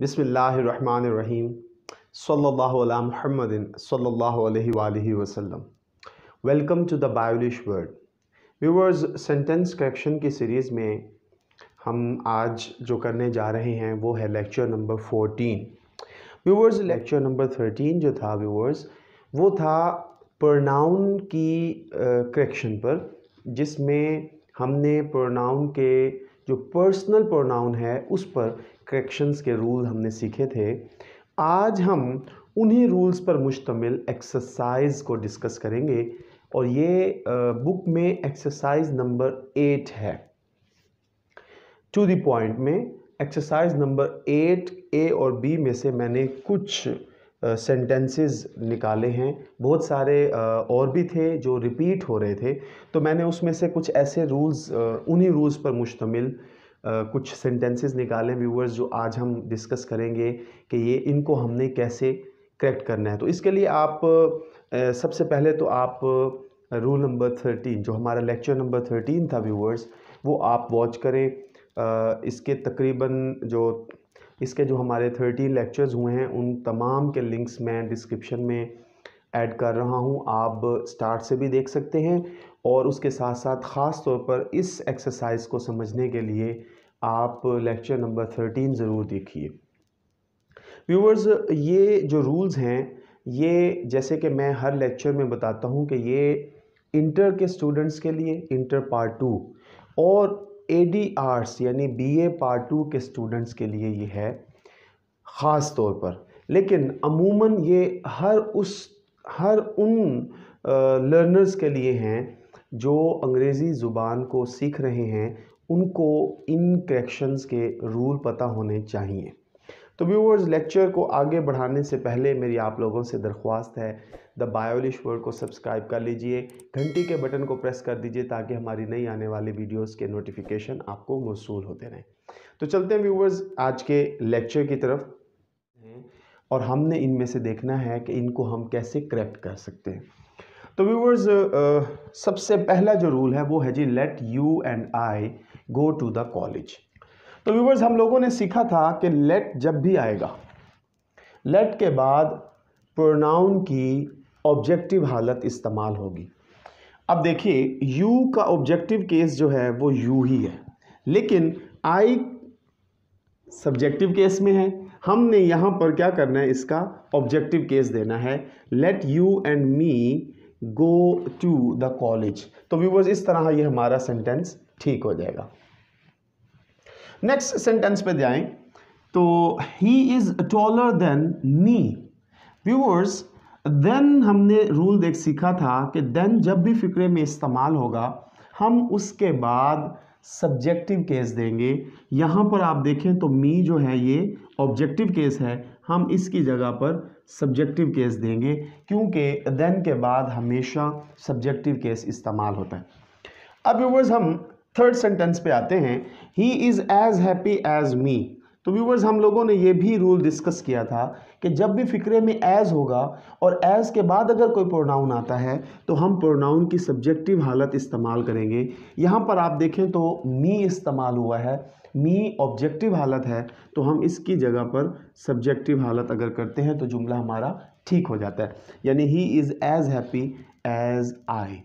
बिसमीम सल्ला महमदिन सल्ला वसलम welcome to the Biolish word viewers sentence correction की सीरीज़ में हम आज जो करने जा रहे हैं वो है lecture number fourteen viewers lecture number thirteen जो था व्यूवर्स वो था प्रोनाउन की करेक्शन पर जिसमें हमने प्रोनाउन के जो पर्सनल प्रोनाउन है उस पर करेक्शंस के रूल हमने सीखे थे आज हम उन्हीं रूल्स पर मुश्तमिल एक्सरसाइज को डिस्कस करेंगे और ये बुक में एक्सरसाइज नंबर एट है टू द पॉइंट में एक्सरसाइज नंबर एट ए और बी में से मैंने कुछ सेंटेंसेस निकाले हैं बहुत सारे और भी थे जो रिपीट हो रहे थे तो मैंने उसमें से कुछ ऐसे रूल्स उन्हीं रूल्स पर मुश्तमिल कुछ सेंटेंसेस निकाले व्यूवर्स जो आज हम डिस्कस करेंगे कि ये इनको हमने कैसे करेक्ट करना है तो इसके लिए आप सबसे पहले तो आप रूल नंबर थर्टीन जो हमारा लेक्चर नंबर थर्टीन था व्यूवर्स वो आप वॉच करें इसके तकरीबन जो इसके जो हमारे थर्टीन लेक्चर्स हुए हैं उन तमाम के लिंक्स मैं डिस्क्रिप्शन में ऐड कर रहा हूँ आप स्टार्ट से भी देख सकते हैं और उसके साथ साथ ख़ास तौर पर इस एक्सरसाइज को समझने के लिए आप लेक्चर नंबर थर्टीन ज़रूर देखिए व्यूवर्स ये जो रूल्स हैं ये जैसे कि मैं हर लेक्चर में बताता हूँ कि ये इंटर के स्टूडेंट्स के लिए इंटर पार्ट टू और ए डी आर्ट्स यानी बी ए पार्ट टू के स्टूडेंट्स के लिए ये है ख़ास तौर पर लेकिन अमूमन ये हर उस हर उन लर्नर्स के लिए हैं जो अंग्रेज़ी ज़ुबान को सीख रहे हैं उनको इन करेक्शंस के रूल पता होने चाहिए तो व्यूवर्स लेक्चर को आगे बढ़ाने से पहले मेरी आप लोगों से दरख्वास्त है द बायोलिश वर्ल्ड को सब्सक्राइब कर लीजिए घंटी के बटन को प्रेस कर दीजिए ताकि हमारी नई आने वाली वीडियोस के नोटिफिकेशन आपको मौसू होते रहें तो चलते हैं व्यूवर्स आज के लेक्चर की तरफ और हमने इनमें से देखना है कि इनको हम कैसे करेक्ट कर सकते हैं तो व्यूवर्स सबसे पहला जो रूल है वो है जी let you and I go to the college तो व्यूवर्स हम लोगों ने सीखा था कि लेट जब भी आएगा लेट के बाद प्रोनाउन की ऑब्जेक्टिव हालत इस्तेमाल होगी अब देखिए यू का ऑब्जेक्टिव केस जो है वो यू ही है लेकिन आई सब्जेक्टिव केस में है हमने यहाँ पर क्या करना है इसका ऑब्जेक्टिव केस देना है let you and me go to the college तो व्यूवर्स इस तरह ये हमारा सेंटेंस ठीक हो जाएगा नेक्स्ट सेंटेंस पे जाएं तो he is taller than me viewers then हमने रूल देख सीखा था कि देन जब भी फ़िक्रे में इस्तेमाल होगा हम उसके बाद सब्जेक्टिव केस देंगे यहाँ पर आप देखें तो मी जो है ये ऑब्जेक्टिव केस है हम इसकी जगह पर सब्जेक्टिव केस देंगे क्योंकि देन के बाद हमेशा सब्जेक्टिव केस इस्तेमाल होता है अब व्यूवर्स हम थर्ड सेंटेंस पे आते हैं he is as happy as me तो व्यूवर्स हम लोगों ने ये भी रूल डिस्कस किया था कि जब भी फ़िक्रे में एज़ होगा और एज़ के बाद अगर कोई प्रोनाउन आता है तो हम प्रोनाउन की सब्जेक्टिव हालत इस्तेमाल करेंगे यहाँ पर आप देखें तो मी इस्तेमाल हुआ है मी ऑब्जेक्टिव हालत है तो हम इसकी जगह पर सब्जेक्टिव हालत अगर करते हैं तो जुमला हमारा ठीक हो जाता है यानी he is as happy as I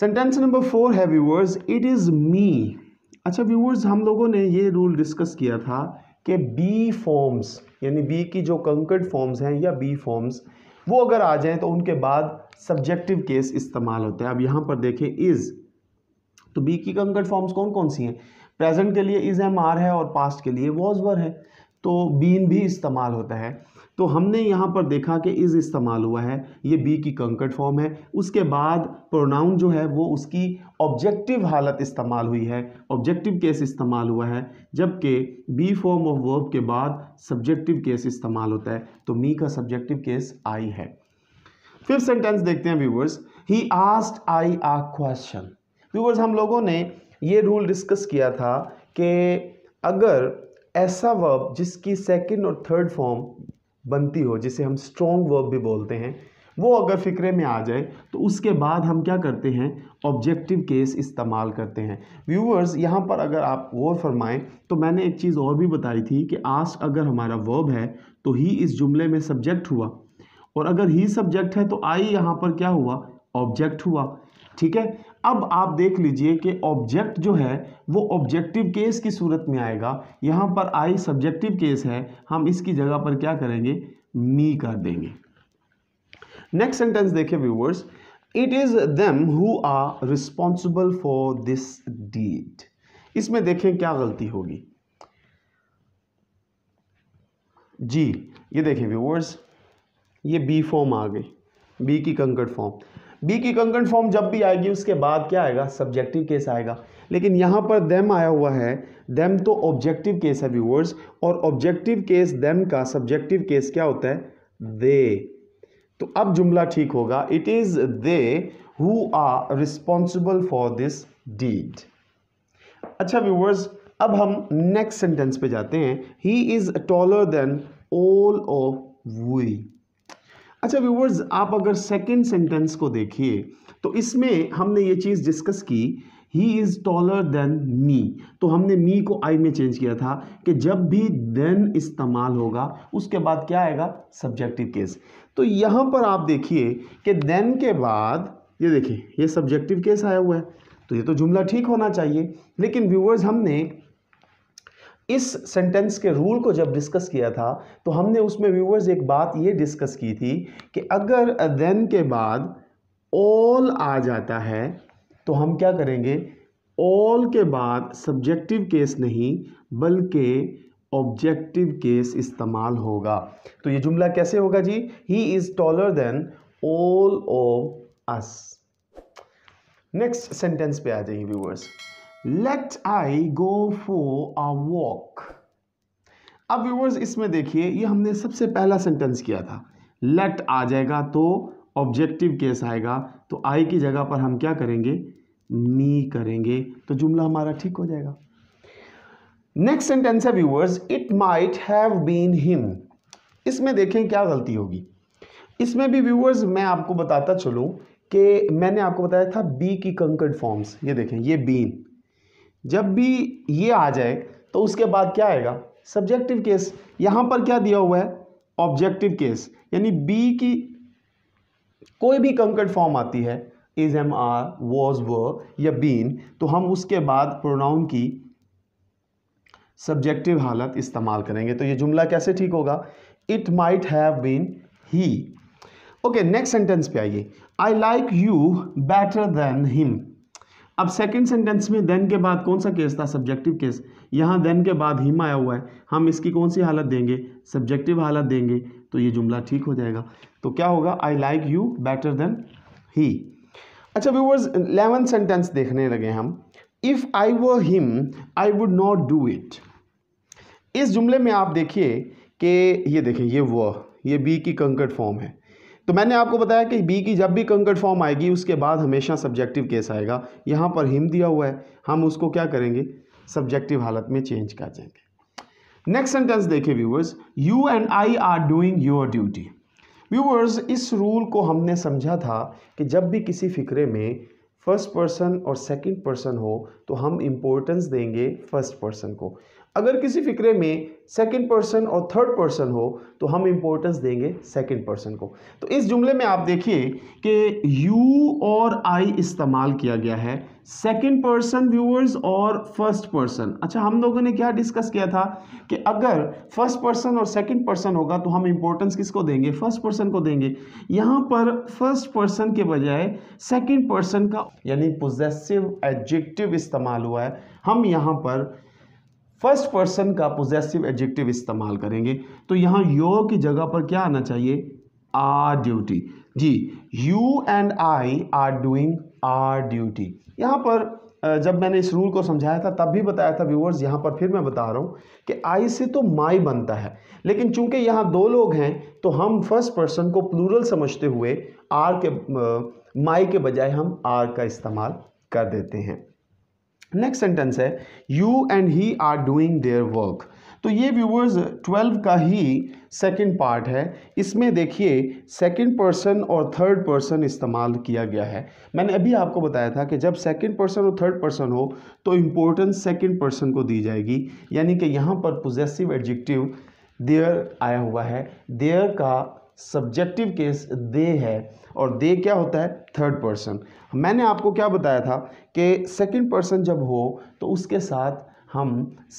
sentence number four है व्यूवर्स इट इज़ मी अच्छा व्यूवर्स हम लोगों ने ये रूल डिस्कस किया था कि बी फॉर्म्स यानी बी की जो कंकर्ड फॉर्म्स हैं या बी फॉर्म्स वो अगर आ जाएं तो उनके बाद सब्जेक्टिव केस इस्तेमाल होता है अब यहाँ पर देखें इज़ तो बी की कंकर्ड फॉर्म्स कौन कौन सी हैं प्रेजेंट के लिए इज़ एम आर है और पास्ट के लिए वॉज वर है तो बीन भी इस्तेमाल होता है तो हमने यहाँ पर देखा कि इज़ इस्तेमाल हुआ है ये बी की कंकट फॉर्म है उसके बाद प्रोनाउन जो है वो उसकी ऑब्जेक्टिव हालत इस्तेमाल हुई है ऑब्जेक्टिव केस इस्तेमाल हुआ है जबकि बी फॉर्म ऑफ वर्ब के बाद सब्जेक्टिव केस इस्तेमाल होता है तो मी का सब्जेक्टिव केस आई है फिफ्थ सेंटेंस देखते हैं viewers he asked I a question viewers हम लोगों ने ये रूल डिस्कस किया था कि अगर ऐसा वर्ब जिसकी सेकेंड और थर्ड फॉर्म बनती हो जिसे हम स्ट्रॉन्ग वर्ब भी बोलते हैं वो अगर फिक्रे में आ जाए तो उसके बाद हम क्या करते हैं ऑब्जेक्टिव केस इस्तेमाल करते हैं व्यूअर्स यहाँ पर अगर आप गौर फरमाएं तो मैंने एक चीज़ और भी बताई थी कि आज अगर हमारा वर्ब है तो ही इस जुमले में सब्जेक्ट हुआ और अगर ही सब्जेक्ट है तो आई यहाँ पर क्या हुआ ऑब्जेक्ट हुआ ठीक है अब आप देख लीजिए कि ऑब्जेक्ट जो है वो ऑब्जेक्टिव केस की सूरत में आएगा यहाँ पर आई सब्जेक्टिव केस है हम इसकी जगह पर क्या करेंगे मी कर देंगे नेक्स्ट सेंटेंस देखें viewers it is them who are responsible for this deed इसमें देखें क्या गलती होगी जी ये देखें व्यूवर्स ये बी फॉर्म आ गई बी की कंकड़ फॉर्म बी की कंकन फॉर्म जब भी आएगी उसके बाद क्या आएगा सब्जेक्टिव केस आएगा लेकिन यहाँ पर देम आया हुआ है देम तो ऑब्जेक्टिव केस है व्यूवर्स और ऑब्जेक्टिव केस देम का सब्जेक्टिव केस क्या होता है दे तो अब जुमला ठीक होगा it is they who are responsible for this deed अच्छा व्यूवर्स अब हम नेक्स्ट सेंटेंस पे जाते हैं he is taller than all of we अच्छा व्यूवर्स आप अगर सेकेंड सेंटेंस को देखिए तो इसमें हमने ये चीज़ डिस्कस की he is taller than me तो हमने मी को आई में चेंज किया था कि जब भी देन इस्तेमाल होगा उसके बाद क्या आएगा सब्जेक्टिव केस तो यहाँ पर आप देखिए कि देन के बाद ये देखिए ये सब्जेक्टिव केस आया हुआ है तो ये तो जुमला ठीक होना चाहिए लेकिन व्यूवर्स हमने इस सेंटेंस के रूल को जब डिस्कस किया था तो हमने उसमें व्यूवर्स एक बात ये डिस्कस की थी कि अगर देन के बाद ऑल आ जाता है तो हम क्या करेंगे ऑल के बाद सब्जेक्टिव केस नहीं बल्कि ऑब्जेक्टिव केस इस्तेमाल होगा तो ये जुमला कैसे होगा जी he is taller than all of us next sentence पे आ जाइए viewers let I go for a walk अब व्यूवर्स इसमें देखिए ये हमने सबसे पहला सेंटेंस किया था लेट आ जाएगा तो ऑब्जेक्टिव केस आएगा तो आई की जगह पर हम क्या करेंगे मी करेंगे तो जुमला हमारा ठीक हो जाएगा नेक्स्ट सेंटेंस है viewers it might have been him इसमें देखें क्या गलती होगी इसमें भी व्यूवर्स मैं आपको बताता चलूँ कि मैंने आपको बताया था बी की कंकर्ड फॉर्म्स ये देखें ये बीन जब भी ये आ जाए तो उसके बाद क्या आएगा सब्जेक्टिव केस यहाँ पर क्या दिया हुआ है ऑब्जेक्टिव केस यानी बी की कोई भी कंकट फॉर्म आती है इज एम आर वॉज व या बीन तो हम उसके बाद प्रोनाउन की सब्जेक्टिव हालत इस्तेमाल करेंगे तो ये जुमला कैसे ठीक होगा it might have been he okay next sentence पे आइए I like you better than him अब सेकंड सेंटेंस में देन के बाद कौन सा केस था सब्जेक्टिव केस यहाँ देन के बाद हिम आया हुआ है हम इसकी कौन सी हालत देंगे सब्जेक्टिव हालत देंगे तो ये जुमला ठीक हो जाएगा तो क्या होगा I like you better than he अच्छा व्यूवर्स इलेवन सेंटेंस देखने लगे हम if I were him I would not do it इस जुमले में आप देखिए कि ये देखें ये वो ये बी की कंकट फॉर्म है तो मैंने आपको बताया कि बी की जब भी कंकट फॉर्म आएगी उसके बाद हमेशा सब्जेक्टिव केस आएगा यहाँ पर हिम दिया हुआ है हम उसको क्या करेंगे सब्जेक्टिव हालत में चेंज कर जाएंगे नेक्स्ट सेंटेंस देखिए viewers you and I are doing your duty viewers इस रूल को हमने समझा था कि जब भी किसी फिक्रे में फर्स्ट पर्सन और सेकंड पर्सन हो तो हम इम्पोर्टेंस देंगे फर्स्ट पर्सन को अगर किसी फिक्रे में सेकंड पर्सन और थर्ड पर्सन हो तो हम इम्पोर्टेंस देंगे सेकंड पर्सन को तो इस जुमले में आप देखिए कि यू और आई इस्तेमाल किया गया है सेकेंड पर्सन व्यूअर्स और फर्स्ट पर्सन अच्छा हम लोगों ने क्या डिस्कस किया था कि अगर फर्स्ट पर्सन और सेकेंड पर्सन होगा तो हम इंपॉर्टेंस किसको देंगे फर्स्ट पर्सन को देंगे यहाँ पर फर्स्ट पर्सन के बजाय सेकेंड पर्सन का यानी पोजेसिव एडजेक्टिव इस्तेमाल हुआ है हम यहाँ पर फर्स्ट पर्सन का पोजेसिव एडजेक्टिव इस्तेमाल करेंगे तो यहाँ यो की जगह पर क्या आना चाहिए आर ड्यूटी जी you and I are doing our duty यहाँ पर जब मैंने इस रूल को समझाया था तब भी बताया था व्यूवर्स यहाँ पर फिर मैं बता रहा हूँ कि आई से तो माई बनता है लेकिन चूंकि यहाँ दो लोग हैं तो हम फर्स्ट पर्सन को प्लूरल समझते हुए आर के माई के बजाय हम आर का इस्तेमाल कर देते हैं नेक्स्ट सेंटेंस है you and he are doing their work तो ये व्यूवर्स 12 का ही सेकंड पार्ट है इसमें देखिए सेकंड पर्सन और थर्ड पर्सन इस्तेमाल किया गया है मैंने अभी आपको बताया था कि जब सेकंड पर्सन और थर्ड पर्सन हो तो इम्पोर्टेंस सेकंड पर्सन को दी जाएगी यानी कि यहाँ पर पोजेसिव एडजेक्टिव देयर आया हुआ है देयर का सब्जेक्टिव केस दे है और दे क्या होता है थर्ड पर्सन मैंने आपको क्या बताया था कि सेकंड पर्सन जब हो तो उसके साथ हम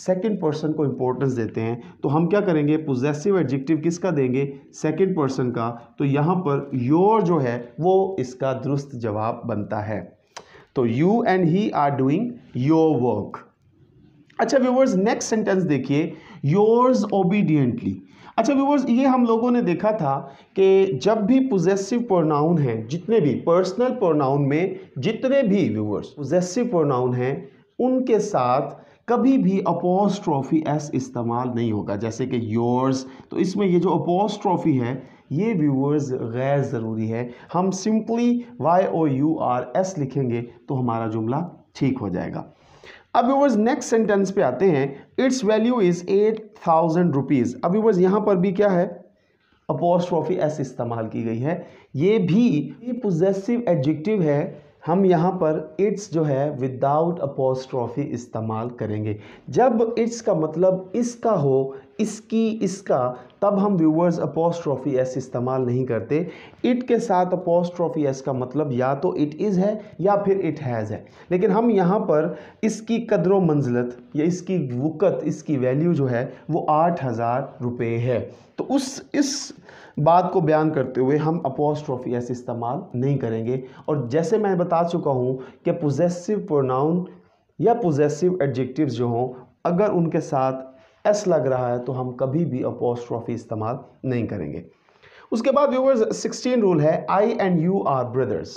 सेकंड पर्सन को इम्पोर्टेंस देते हैं तो हम क्या करेंगे पोजेसिव एडजेक्टिव किसका देंगे सेकंड पर्सन का तो यहाँ पर योर जो है वो इसका दुरुस्त जवाब बनता है तो you and he are doing your work अच्छा व्यूवर्स नेक्स्ट सेंटेंस देखिए योर्स ओबीडियंटली अच्छा व्यूवर्स ये हम लोगों ने देखा था कि जब भी पोजेसिव प्रोनाउन है जितने भी पर्सनल प्रोनाउन में जितने भी व्यूवर्स पोजेसिव प्रोनाउन हैं उनके साथ कभी भी अपोस्ट्रॉफी एस इस्तेमाल नहीं होगा जैसे कि योर्स तो इसमें ये जो अपोस्ट्रॉफी है ये व्यूवर्स गैर ज़रूरी है हम simply Y O U R S लिखेंगे तो हमारा जुमला ठीक हो जाएगा अब व्यूवर्स नेक्स्ट सेंटेंस पे आते हैं its value is eight thousand rupees अब व्यूवर्स यहाँ पर भी क्या है अपोस्ट्रॉफी एस इस्तेमाल की गई है ये भी पोजेसिव एडजेक्टिव है हम यहाँ पर इट्स जो है विदाउट अपोस्ट्रॉफी इस्तेमाल करेंगे जब इट्स का मतलब इसका हो इसकी इसका तब हम व्यूवर्स अपोस्ट्रॉफी एस इस्तेमाल नहीं करते इट के साथ अपोस्ट्रॉफी एस का मतलब या तो इट इज़ है या फिर इट हैज़ है लेकिन हम यहाँ पर इसकी कदर मंजिलत या इसकी वक़त इसकी वैल्यू जो है वो आठ हज़ार रुपये है तो उस इस बात को बयान करते हुए हम अपोस्ट्रॉफी ऐसे इस्तेमाल नहीं करेंगे और जैसे मैं बता चुका हूँ कि पोजेसिव प्रोनाउन या पोजेसिव एडजेक्टिव जो हों अगर उनके साथ एस लग रहा है तो हम कभी भी अपोस्ट्रॉफी इस्तेमाल नहीं करेंगे उसके बाद व्यूवर्स सिक्सटीन रूल है I and you are brothers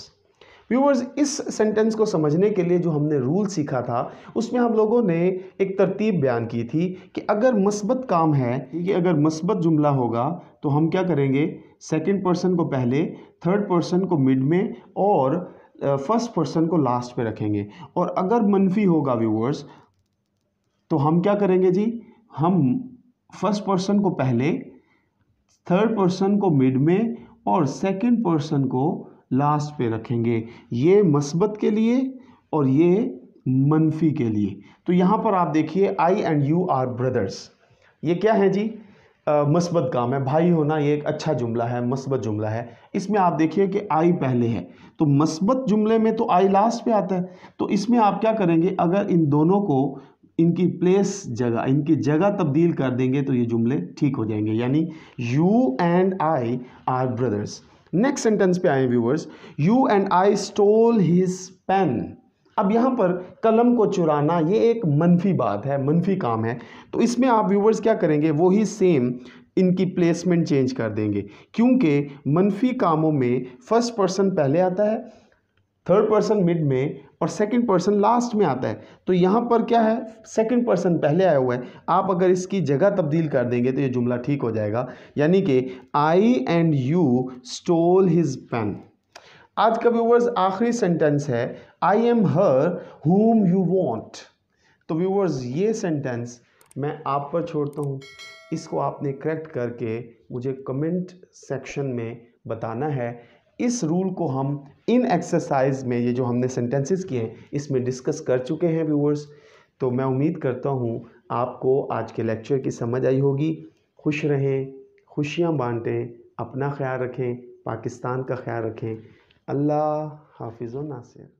viewers इस सेंटेंस को समझने के लिए जो हमने रूल सीखा था उसमें हम लोगों ने एक तरतीब बयान की थी कि अगर मस्बत काम है कि अगर मस्बत जुमला होगा तो हम क्या करेंगे सेकंड पर्सन को पहले थर्ड पर्सन को मिड में और फर्स्ट पर्सन को लास्ट पे रखेंगे और अगर मनफी होगा व्यूवर्स तो हम क्या करेंगे जी हम फर्स्ट पर्सन को पहले थर्ड पर्सन को मिड में और सेकेंड पर्सन को लास्ट पे रखेंगे ये मस्बत के लिए और ये मनफी के लिए तो यहाँ पर आप देखिए I and you are brothers ये क्या है जी मस्बत काम है भाई होना ये एक अच्छा जुमला है मस्बत जुमला है इसमें आप देखिए कि आई पहले है तो मस्बत जुमले में तो आई लास्ट पे आता है तो इसमें आप क्या करेंगे अगर इन दोनों को इनकी प्लेस जगह इनकी जगह तब्दील कर देंगे तो ये जुमले ठीक हो जाएंगे यानी you and I are brothers next sentence पे आए viewers you and I stole his pen अब यहाँ पर कलम को चुराना ये एक मनफी बात है मनफी काम है तो इसमें आप व्यूवर्स क्या करेंगे वही सेम इनकी प्लेसमेंट चेंज कर देंगे क्योंकि मनफी कामों में फर्स्ट पर्सन पहले आता है थर्ड पर्सन मिड में और सेकंड पर्सन लास्ट में आता है तो यहाँ पर क्या है सेकंड पर्सन पहले आया हुआ है आप अगर इसकी जगह तब्दील कर देंगे तो ये जुमला ठीक हो जाएगा यानी कि I and you stole his pen आज का व्यूवर्स आखिरी सेंटेंस है आई am her whom you want तो व्यूवर्स ये सेंटेंस मैं आप पर छोड़ता हूँ इसको आपने करेक्ट करके मुझे कमेंट सेक्शन में बताना है इस रूल को हम इन एक्सरसाइज में ये जो हमने सेंटेंसेस किए हैं इसमें डिस्कस कर चुके हैं व्यूअर्स तो मैं उम्मीद करता हूँ आपको आज के लेक्चर की समझ आई होगी खुश रहें खुशियाँ बांटें अपना ख्याल रखें पाकिस्तान का ख्याल रखें अल्लाह हाफिज़ नासिर